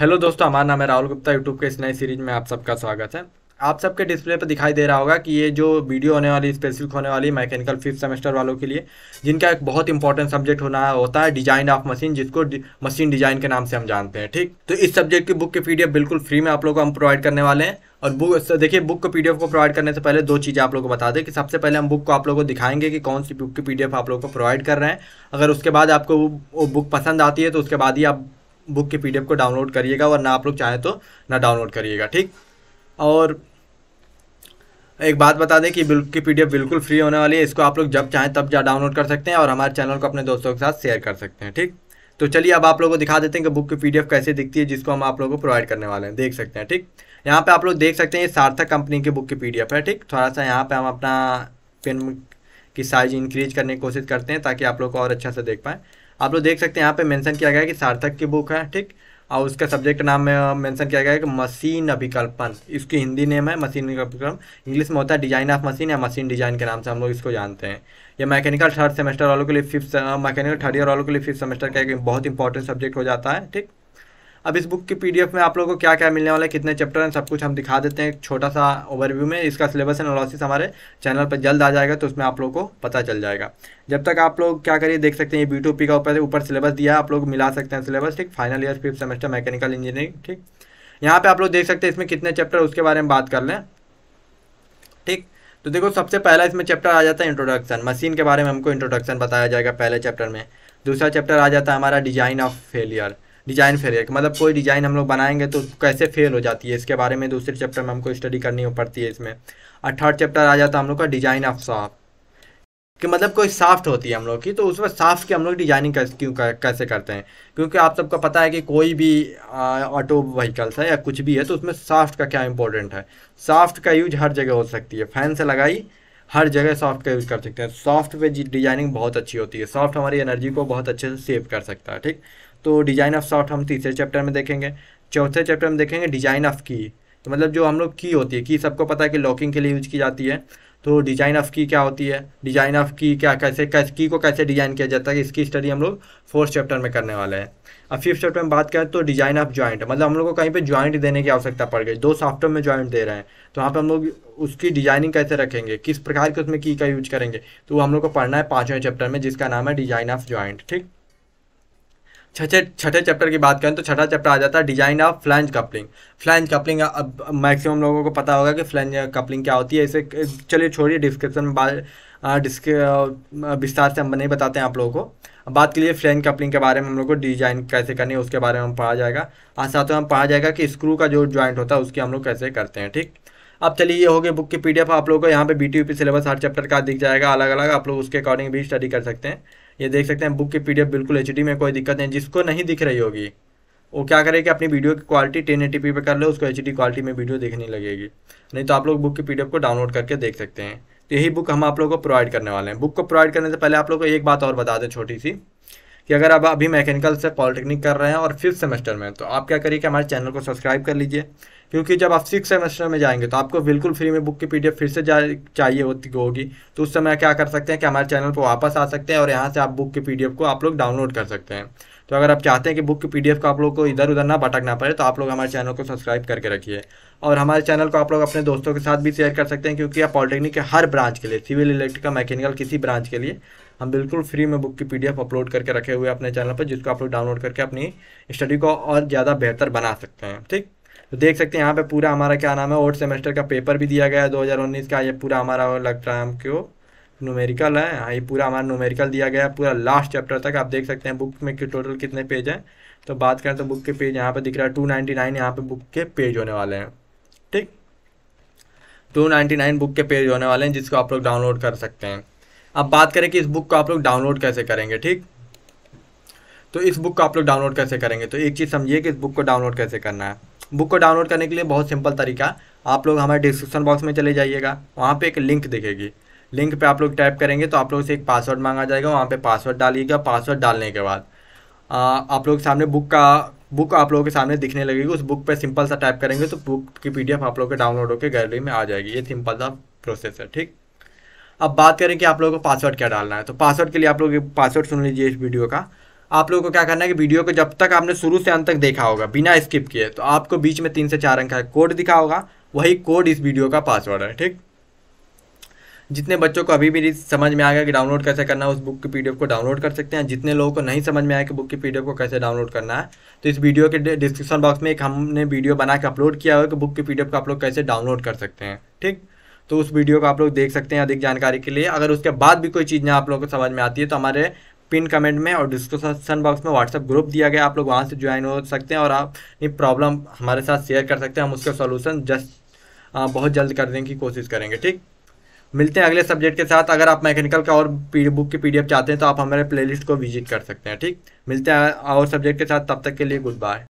hello दोस्तों हमारा नाम है राहुल गुप्ता यूट्यूब के इस नए सीरीज में आप सबका स्वागत है आप सबके डिस्प्ले पर दिखाई दे रहा होगा कि ये जो वीडियो होने वाली स्पेसिफिक होने वाली मैकेनिकल फिफ्थ सेमेस्टर वालों के लिए जिनका एक बहुत इंपॉर्टेंट सब्जेक्ट होना होता है डिजाइन ऑफ मशीन जिसको डि, मशीन डिजाइन के नाम से हम जानते हैं ठीक तो इस सब्जेक्ट की बुक की पी बिल्कुल फ्री में आप लोग को हम प्रोवाइड करने वाले हैं और बुक देखिए बुक को पीडीएफ को प्रोवाइड करने से पहले दो चीज़ें आप लोगों को बता दें कि सबसे पहले हम बुक को आप लोगों को दिखाएंगे कि कौन सी बुक की पीडीएफ आप लोग को प्रोवाइड कर रहे हैं अगर उसके बाद आपको वो बुक पसंद आती है तो उसके बाद ही आप बुक के पी को डाउनलोड करिएगा वरना आप लोग चाहें तो ना डाउनलोड करिएगा ठीक और एक बात बता दें कि बिल्कुल की पीडीएफ बिल्कुल फ्री होने वाली है इसको आप लोग जब चाहें तब जा डाउनलोड कर सकते हैं और हमारे चैनल को अपने दोस्तों के साथ शेयर कर सकते हैं ठीक तो चलिए अब आप लोगों को दिखा देते हैं कि बुक की पीडीएफ कैसे दिखती है जिसको हम आप लोगों को प्रोवाइड करने वाले हैं देख सकते हैं ठीक यहाँ पे आप लोग देख सकते हैं ये सार्थक कंपनी की बुक की पी है ठीक थोड़ा सा यहाँ पे हम अपना पेन की साइज इंक्रीज करने की कोशिश करते हैं ताकि आप लोग को और अच्छा से देख पाएँ आप लोग देख सकते हैं यहाँ पे मेंशन किया गया है कि सार्थक की बुक है ठीक और उसका सब्जेक्ट नाम में मेंशन किया गया है कि मशीन अभिकल्पन इसकी हिंदी नेम है मशीन अभिकल्पन इंग्लिश में होता है डिजाइन ऑफ मशीन या मशीन डिजाइन के नाम से हम लोग इसको जानते हैं ये मैकेनिकल थर्ड सेमेस्टर वालों के लिए फिफ्थ मैकेनिकल थर्ड ईयर वालों के लिए फिफ्थ सेमेस्टर का एक बहुत इंपॉर्टेंट सब्जेक्ट हो जाता है ठीक अब इस बुक की पीडीएफ में आप लोगों को क्या क्या मिलने वाला है कितने चैप्टर हैं सब कुछ हम दिखा देते हैं एक छोटा सा ओवरव्यू में इसका सिलेबस एनालिसिस हमारे चैनल पर जल्द आ जाएगा तो उसमें आप लोग को पता चल जाएगा जब तक आप लोग क्या करिए देख सकते हैं ये बी का ऊपर ऊपर सिलेबस दिया है आप लोग मिला सकते हैं सिलेबस ठीक final year fifth semester mechanical engineering ठीक यहाँ पर आप लोग देख सकते हैं इसमें कितने चैप्टर उसके बारे में बात कर लें ठीक तो देखो सबसे पहला इसमें चैप्टर आ जाता है इंट्रोडक्शन मशीन के बारे में हमको इंट्रोडक्शन बताया जाएगा पहले चैप्टर में दूसरा चैप्टर आ जाता है हमारा design of failure design failure मतलब कोई डिज़ाइन हम लोग बनाएंगे तो कैसे फेल हो जाती है इसके बारे में दूसरे चैप्टर में हमको स्टडी करनी हो पड़ती है इसमें और थर्ड चैप्टर आ जाता है हम लोग का डिज़ाइन ऑफ सॉफ्ट कि मतलब कोई साफ्ट होती है हम लोग की तो उसमें साफ्ट की हम लोग डिजाइनिंग कैसे क्यों कैसे करते हैं क्योंकि आप सबको पता है कि कोई भी ऑटो व्हीकल्स है या कुछ भी है तो उसमें साफ्ट का क्या इंपॉर्टेंट है साफ्ट का यूज हर जगह हो सकती है फैन से लगाई हर जगह सॉफ्ट का यूज़ कर सकते हैं सॉफ्ट पे डिजाइनिंग बहुत अच्छी होती है सॉफ्ट हमारी एनर्जी को बहुत अच्छे से सेव कर सकता है ठीक तो डिज़ाइन ऑफ शॉर्ट हम तीसरे चैप्टर में देखेंगे चौथे चैप्टर में देखेंगे डिज़ाइन ऑफ की तो मतलब जो हम लोग की होती है की सबको पता है कि लॉकिंग के लिए यूज की जाती है तो डिज़ाइन ऑफ की क्या होती है डिज़ाइन ऑफ की क्या कैसे कैसे की को कैसे डिज़ाइन किया जाता है इसकी स्टडी हम लोग फोर्थ चैप्टर में करने वाले हैं अब फिफ्थ चैप्टर में बात करें तो डिज़ाइन ऑफ जॉइंट मतलब हम लोग को कहीं पे जॉइंट देने की आवश्यकता पड़ गई दो सॉफ्टवेयर में ज्वाइंट दे रहे हैं तो वहाँ पर हम लोग उसकी डिज़ाइनिंग कैसे रखेंगे किस प्रकार के उसमें की का यूज करेंगे तो वो हम लोग को पढ़ना है पाँचवें चैप्टर में जिसका नाम है डिज़ाइन ऑफ ज्वाइंट ठीक छठे छठे चैप्टर की बात करें तो छठा चैप्टर आ जाता है design of flange coupling flange coupling अब मैक्सिमम लोगों को पता होगा कि फ्लैंज कपलिंग क्या होती है इसे चलिए छोड़िए डिस्क्रिप्शन में बात विस्तार से हम नहीं बताते हैं आप लोगों को बात के लिए फ्लैंज कपलिंग के बारे में हम लोग को डिजाइन कैसे करनी है उसके बारे में हम पढ़ा जाएगा और साथ में हम पढ़ा जाएगा कि स्क्रू का जो ज्वाइंट होता है उसकी हम लोग कैसे करते हैं ठीक अब चलिए ये हो गया बुक की पीडीएफ आप लोगों को यहाँ पे बी टी सिलेबस हर चैप्टर का दिख जाएगा अलग अलग आप लोग उसके अकॉर्डिंग भी स्टडी कर सकते हैं ये देख सकते हैं बुक की पी बिल्कुल एच में कोई दिक्कत नहीं जिसको नहीं दिख रही होगी वो क्या करे कि अपनी वीडियो की क्वालिटी टेन एटी पे कर ले उसको एच क्वालिटी में वीडियो देखने लगेगी नहीं तो आप लोग बुक की पी को डाउनलोड करके देख सकते हैं तो यही बुक हम आप लोग को प्रोवाइड करने वाले हैं बुक को प्रोवाइड करने से पहले आप लोग को एक बात और बता दें छोटी सी कि अगर आप अभी मैकेनिकल से पॉलिटेक्निक कर रहे हैं और फिफ्थ सेमेस्टर में तो आप क्या करिए कि हमारे चैनल को सब्सक्राइब कर लीजिए क्योंकि जब आप सिक्स सेमेस्टर में जाएंगे तो आपको बिल्कुल फ्री में बुक की पी फिर से चाहिए होती होगी तो उस समय क्या कर सकते हैं कि हमारे चैनल पर वापस आ सकते हैं और यहाँ से आप बुक की पी को आप लोग डाउनलोड कर सकते हैं तो अगर आप चाहते हैं कि बुक की पी को आप लोग को इधर उधर ना भटकना पड़े तो आप लोग हमारे चैनल को सब्सक्राइब करके रखिए और हमारे चैनल को आप लोग अपने दोस्तों के साथ भी शेयर कर सकते हैं क्योंकि आप पॉलिटेक्निक के हर ब्रांच के लिए सिविल इलेक्ट्रिकल मैकेनिकल किसी ब्रांच के लिए हम बिल्कुल फ्री में बुक की पी अपलोड करके रखे हुए अपने चैनल पर जिसको आप लोग डाउनलोड करके अपनी स्टडी को और ज़्यादा बेहतर बना सकते हैं ठीक तो देख सकते हैं यहाँ पे पूरा हमारा क्या नाम है ओर्थ सेमेस्टर का पेपर भी दिया गया है उन्नीस का ये पूरा हमारा लग रहा है हमको न्यूमेरिकल है हाँ ये पूरा हमारा न्यूमेरिकल दिया गया है पूरा लास्ट चैप्टर तक आप देख सकते हैं बुक में कि टोटल कितने पेज हैं तो बात करें तो बुक के पेज यहाँ पे दिख रहा है टू नाइन्टी नाइन यहाँ पर बुक के पेज होने वाले हैं ठीक टू नाइन्टी नाइन बुक के पेज होने वाले हैं जिसको आप लोग डाउनलोड कर सकते हैं अब बात करें कि इस बुक को आप लोग डाउनलोड कैसे करेंगे ठीक तो इस बुक को आप लोग डाउनलोड कैसे करेंगे तो एक चीज़ समझिए कि इस बुक को डाउनलोड कैसे करना है बुक को डाउनलोड करने के लिए बहुत सिंपल तरीका आप लोग हमारे डिस्क्रिप्शन बॉक्स में चले जाइएगा वहाँ पे एक लिंक दिखेगी लिंक पे आप लोग टाइप करेंगे तो आप लोग से एक पासवर्ड मांगा जाएगा वहाँ पे पासवर्ड डालिएगा पासवर्ड डालने के बाद आ, आप लोग सामने बुक का बुक आप लोगों के सामने दिखने लगेगी उस बुक पे सिंपल सा टाइप करेंगे तो बुक की पी आप लोग के डाउनलोड होकर गैलरी में आ जाएगी ये सिंपल सा प्रोसेस है ठीक अब बात करें कि आप लोगों को पासवर्ड क्या डालना है तो पासवर्ड के लिए आप लोग पासवर्ड सुन लीजिए इस वीडियो का आप लोगों को क्या करना है कि वीडियो को जब तक आपने शुरू से अंत तक देखा होगा बिना स्किप किए तो आपको बीच में तीन से चार अंक का कोड दिखा होगा वही कोड इस वीडियो का पासवर्ड है ठीक जितने बच्चों को अभी भी समझ में आ गया कि डाउनलोड कैसे करना है उस बुक की पीडीएफ को डाउनलोड कर सकते हैं जितने लोगों को नहीं समझ में आया कि बुक की पीडीएफ को कैसे डाउनलोड करना है तो इस वीडियो के डिस्क्रिप्शन बॉक्स में एक हमने वीडियो बना के अपलोड किया हुआ कि बुक की पीडीएफ को आप लोग कैसे डाउनलोड कर सकते हैं ठीक तो उस वीडियो को आप लोग देख सकते हैं अधिक जानकारी के लिए अगर उसके बाद भी कोई चीज़ ना आप लोग को समझ में आती है तो हमारे पिन कमेंट में और डिस्क्रिप्शन बॉक्स में व्हाट्सअप ग्रुप दिया गया आप लोग वहाँ से ज्वाइन हो सकते हैं और आप अपनी प्रॉब्लम हमारे साथ शेयर कर सकते हैं हम उसका सोल्यूशन जस्ट बहुत जल्द करने की कोशिश करेंगे ठीक मिलते हैं अगले सब्जेक्ट के साथ अगर आप मैकेनिकल का और बुक की पीडीएफ चाहते हैं तो आप हमारे प्लेलिस्ट को विजिट कर सकते हैं ठीक मिलते हैं और सब्जेक्ट के साथ तब तक के लिए गुड बाय